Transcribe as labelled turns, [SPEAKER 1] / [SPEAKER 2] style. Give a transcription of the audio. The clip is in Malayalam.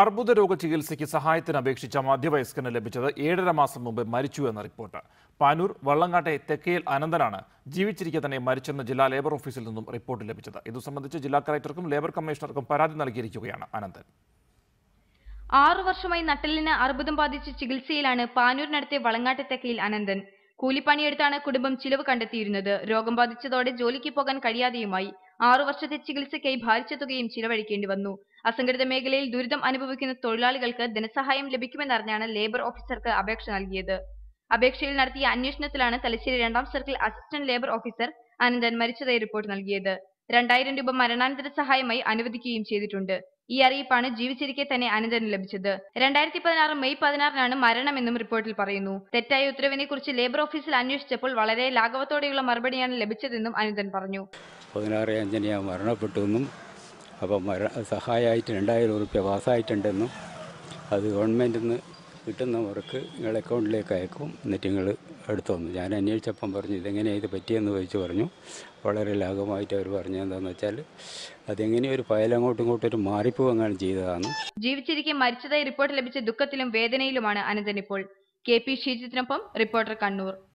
[SPEAKER 1] അർബുദ രോഗ ചികിത്സയ്ക്ക് സഹായത്തിന് അപേക്ഷിച്ച മധ്യവയസ്കന് ലഭിച്ചത് ഏഴര മാസം മുമ്പ് മരിച്ചു എന്ന റിപ്പോർട്ട് പാനൂർ വള്ളങ്ങാട്ടെ തെക്കേൽ അനന്തനാണ് ജീവിച്ചിരിക്കെ തന്നെ മരിച്ചെന്ന ജില്ലാ ലേബർ ഓഫീസിൽ നിന്നും റിപ്പോർട്ട് ലഭിച്ചത് ഇതു സംബന്ധിച്ച് ജില്ലാ കളക്ടർക്കും ലേബർ കമ്മീഷണർക്കും പരാതി നൽകിയിരിക്കുകയാണ് അനന്തൻ
[SPEAKER 2] ആറു വർഷമായി നട്ടലിന് അർബുദം ബാധിച്ച് ചികിത്സയിലാണ് പാനൂരിനടുത്തെ വളങ്ങാട്ടെ തെക്കയിൽ അനന്തൻ കൂലിപ്പണിയെടുത്താണ് കുടുംബം ചിലവ് കണ്ടെത്തിയിരുന്നത് രോഗം ബാധിച്ചതോടെ ജോലിക്ക് പോകാൻ കഴിയാതെയുമായി ആറു വർഷത്തെ ചികിത്സയ്ക്കായി ഭാരിച്ച തുകയും ചിലവഴിക്കേണ്ടി വന്നു അസംഘടിത മേഖലയിൽ ദുരിതം അനുഭവിക്കുന്ന തൊഴിലാളികൾക്ക് ധനസഹായം ലഭിക്കുമെന്നറിഞ്ഞാണ് ലേബർ ഓഫീസർക്ക് അപേക്ഷ നൽകിയത് അപേക്ഷയിൽ നടത്തിയ അന്വേഷണത്തിലാണ് തലശ്ശേരി രണ്ടാം circle assistant labour officer Ananthan മരിച്ചതായി റിപ്പോർട്ട് നൽകിയത് രണ്ടായിരം രൂപ മരണാനന്തര സഹായമായി അനുവദിക്കുകയും ചെയ്തിട്ടുണ്ട് ഈ അറിയിപ്പാണ് ജീവിച്ചിരിക്കെ തന്നെ അനന്തന് ലഭിച്ചത് രണ്ടായിരത്തി പതിനാറ് മെയ് പതിനാറിനാണ് മരണമെന്നും റിപ്പോർട്ടിൽ പറയുന്നു തെറ്റായ ഉത്തരവിനെ കുറിച്ച് ലേബർ ഓഫീസിൽ അന്വേഷിച്ചപ്പോൾ വളരെ ലാഘവത്തോടെയുള്ള മറുപടിയാണ് ലഭിച്ചതെന്നും അനന്തൻ പറഞ്ഞു
[SPEAKER 3] പതിനാറ് അഞ്ചനിയ മരണപ്പെട്ടു എന്നും അപ്പോൾ മര സഹായമായിട്ട് രണ്ടായിരം റുപ്യ പാസ്സായിട്ടുണ്ടെന്നും അത് ഗവൺമെൻറ്റിൽ നിന്ന് കിട്ടുന്നവർക്ക് നിങ്ങൾ അക്കൗണ്ടിലേക്ക് അയക്കും എന്നിട്ട് നിങ്ങൾ എടുത്തു വന്നു ഞാൻ അന്വേഷിച്ചപ്പം പറഞ്ഞു ഇതെങ്ങനെയാണ് ഇത് പറ്റിയെന്ന് ചോദിച്ചു പറഞ്ഞു വളരെ ലാഘമായിട്ട് അവർ പറഞ്ഞു എന്താണെന്ന് വെച്ചാൽ അതെങ്ങനെ ഒരു ഫയൽ അങ്ങോട്ടും ഇങ്ങോട്ടും ഒരു മാറിപ്പോ എങ്ങാനും ചെയ്തതാണ്
[SPEAKER 2] ജീവിച്ചിരിക്കെ മരിച്ചതായി റിപ്പോർട്ട് ലഭിച്ച ദുഃഖത്തിലും വേദനയിലുമാണ് അനന്തൻ ഇപ്പോൾ കെ പി ശ്രീജിത്തിനൊപ്പം റിപ്പോർട്ടർ കണ്ണൂർ